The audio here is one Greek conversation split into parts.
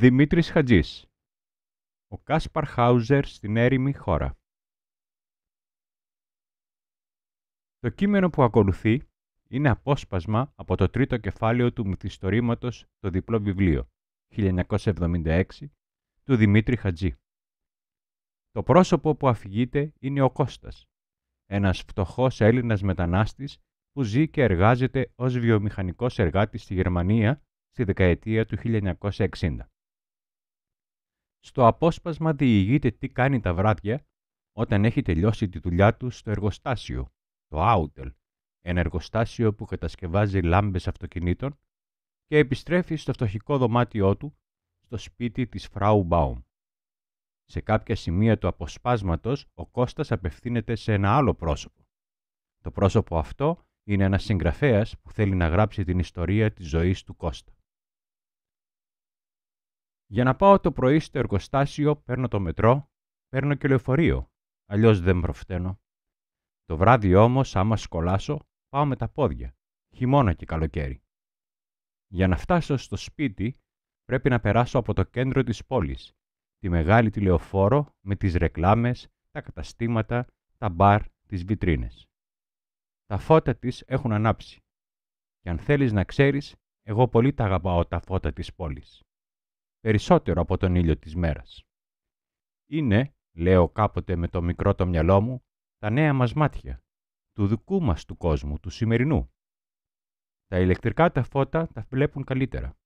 Δημήτρης Χατζής Ο Κάσπαρ Χάουζερ στην έρημη χώρα Το κείμενο που ακολουθεί είναι απόσπασμα από το τρίτο κεφάλαιο του μυθιστορήματος «Το διπλό βιβλίο» 1976 του Δημήτρη Χατζή. Το πρόσωπο που αφηγείται είναι ο Κώστας, ένας φτωχός Έλληνας μετανάστης που ζει και εργάζεται ως βιομηχανικός εργάτης στη Γερμανία στη δεκαετία του 1960 στο απόσπασμα διηγείται τι κάνει τα βράδια όταν έχει τελειώσει τη δουλειά του στο εργοστάσιο, το Άουτελ, ένα εργοστάσιο που κατασκευάζει λάμπες αυτοκινήτων και επιστρέφει στο φτωχικό δωμάτιό του στο σπίτι της Φράου Μπάουμ. Σε κάποια σημεία του αποσπάσματος ο Κώστας απευθύνεται σε ένα άλλο πρόσωπο. Το πρόσωπο αυτό είναι ένας συγγραφέας που θέλει να γράψει την ιστορία της ζωής του Κώστα. Για να πάω το πρωί στο εργοστάσιο, παίρνω το μετρό, παίρνω και λεωφορείο, αλλιώς δεν προφταίνω. Το βράδυ όμως, άμα σκολάσω, πάω με τα πόδια, χειμώνα και καλοκαίρι. Για να φτάσω στο σπίτι, πρέπει να περάσω από το κέντρο της πόλης, τη μεγάλη τηλεοφόρο με τις ρεκλάμες, τα καταστήματα, τα μπαρ, τις βιτρίνες. Τα φώτα της έχουν ανάψει. Και αν θέλεις να ξέρεις, εγώ πολύ τα αγαπάω τα φώτα της πόλης περισσότερο από τον ήλιο της μέρας. Είναι, λέω κάποτε με το μικρό το μυαλό μου, τα νέα μας μάτια, του δικού μας του κόσμου, του σημερινού. Τα ηλεκτρικά τα φώτα τα βλέπουν καλύτερα.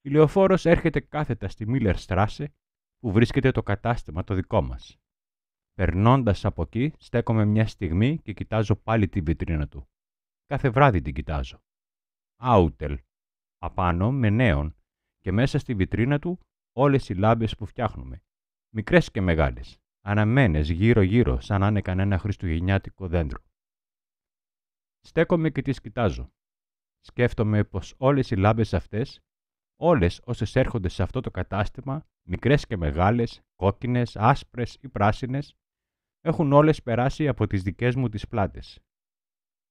Η λεωφόρος έρχεται κάθετα στη Μίλερ Στράσε, που βρίσκεται το κατάστημα το δικό μας. Περνώντας από εκεί, στέκομαι μια στιγμή και κοιτάζω πάλι την βιτρίνα του. Κάθε βράδυ την κοιτάζω. Άουτελ, απάνω με νέον, και μέσα στη βιτρίνα του όλες οι λάμπες που φτιάχνουμε, μικρές και μεγάλες, αναμένες γύρω-γύρω σαν να είναι κανένα χριστουγεννιάτικο δέντρο. Στέκομαι και τις κοιτάζω. Σκέφτομαι πως όλες οι λάμπες αυτές, όλες όσες έρχονται σε αυτό το κατάστημα, μικρές και μεγάλες, κόκκινες, άσπρες ή πράσινες, έχουν όλες περάσει από τις δικές μου τις πλάτες.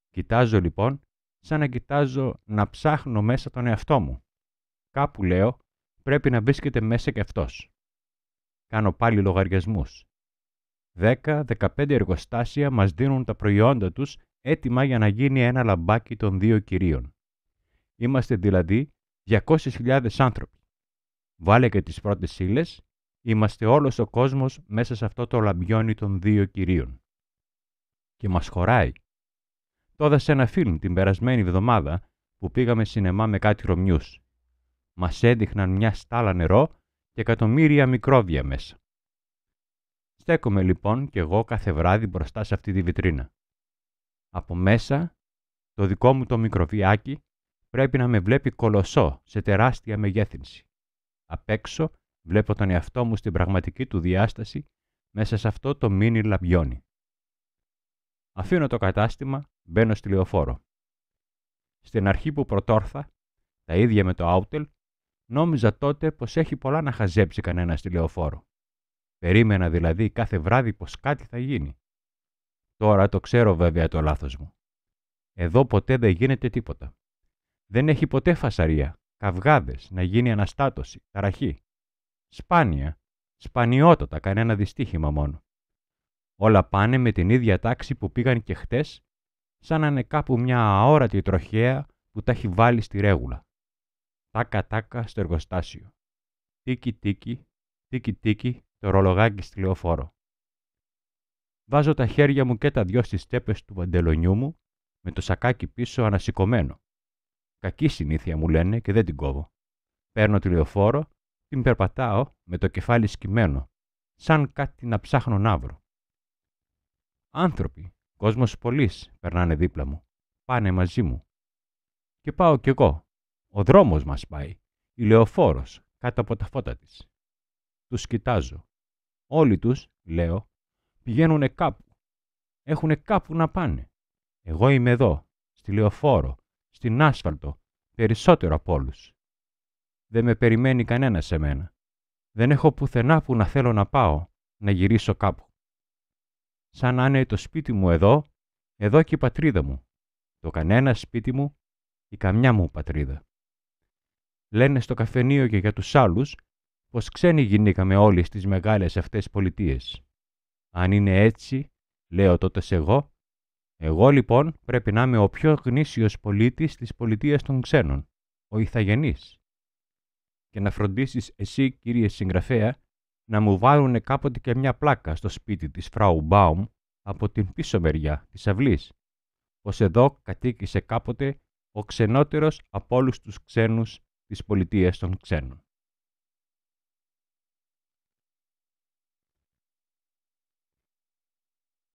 Κοιτάζω λοιπόν σαν να κοιτάζω να ψάχνω μέσα τον εαυτό μου, Κάπου λέω πρέπει να βρίσκεται μέσα και αυτός. Κάνω πάλι λογαριασμούς. 10-15 εργοστάσια μας δίνουν τα προϊόντα τους έτοιμα για να γίνει ένα λαμπάκι των δύο κυρίων. Είμαστε δηλαδή 200.000 άνθρωποι. Βάλε και τις πρώτες ύλε. είμαστε όλος ο κόσμος μέσα σε αυτό το λαμπιόνι των δύο κυρίων. Και μας χωράει. Τώρα σε ένα φιλμ την περασμένη εβδομάδα που πήγαμε σινεμά με κάτι Ρωμιούς μας έδειχναν μια στάλα νερό και εκατομμύρια μικρόβια μέσα. Στέκομαι λοιπόν κι εγώ κάθε βράδυ μπροστά σε αυτή τη βιτρίνα. Από μέσα, το δικό μου το μικροβιάκι πρέπει να με βλέπει κολοσσό σε τεράστια μεγέθυνση. Απ' έξω βλέπω τον εαυτό μου στην πραγματική του διάσταση μέσα σε αυτό το μίνι λαμπιόνι. Αφήνω το κατάστημα, μπαίνω στη λεωφόρο. Στην αρχή που πρωτόρθα, τα ίδια με το άουτελ, Νόμιζα τότε πως έχει πολλά να χαζέψει κανένας στη λεωφόρο. Περίμενα δηλαδή κάθε βράδυ πως κάτι θα γίνει. Τώρα το ξέρω βέβαια το λάθος μου. Εδώ ποτέ δεν γίνεται τίποτα. Δεν έχει ποτέ φασαρία, καυγάδες, να γίνει αναστάτωση, ταραχή. Σπάνια, σπανιότοτα, κανένα δυστύχημα μόνο. Όλα πάνε με την ίδια τάξη που πήγαν και χτες, σαν να είναι κάπου μια αόρατη τροχέα που τα έχει βάλει στη ρέγουλα τάκα-τάκα στο εργοστάσιο. Τίκι-τίκι, τίκι-τίκι το ρολογάκι στη λεωφόρο. Βάζω τα χέρια μου και τα δυο στις τέπες του βαντελονιού μου με το σακάκι πίσω ανασηκωμένο. Κακή συνήθεια μου λένε και δεν την κόβω. Παίρνω τη λεωφόρο, την περπατάω με το κεφάλι σκυμμένο, σαν κάτι να ψάχνω ναύρο. Άνθρωποι, κόσμος πολλής περνάνε δίπλα μου, πάνε μαζί μου. Και πάω κι εγώ, ο δρόμος μας πάει. Η λεωφόρος, κάτω από τα φώτα της. Τους κοιτάζω. Όλοι τους, λέω, πηγαίνουν κάπου. Έχουν κάπου να πάνε. Εγώ είμαι εδώ, στη λεωφόρο, στην άσφαλτο, περισσότερο από όλους. Δεν με περιμένει κανένας σε μένα. Δεν έχω πουθενά που να θέλω να πάω, να γυρίσω κάπου. Σαν να είναι το σπίτι μου εδώ, εδώ και η πατρίδα μου. Το κανένα σπίτι μου, η καμιά μου πατρίδα λένε στο καφενείο και για τους άλλους πως ξένοι γινήκαμε όλοι στις μεγάλες αυτές πολιτείες. Αν είναι έτσι, λέω τότε σε εγώ, εγώ λοιπόν πρέπει να είμαι ο πιο γνήσιος πολίτης της πολιτείας των ξένων, ο Ιθαγενής. Και να φροντίσεις εσύ κύριε συγγραφέα να μου βάλουνε κάποτε και μια πλάκα στο σπίτι της Φράου Μπάουμ από την πίσω μεριά της αυλής, πως εδώ κατοίκησε κάποτε ο ξενότερος από όλους τους ξένους τις πολιτείες των ξένων.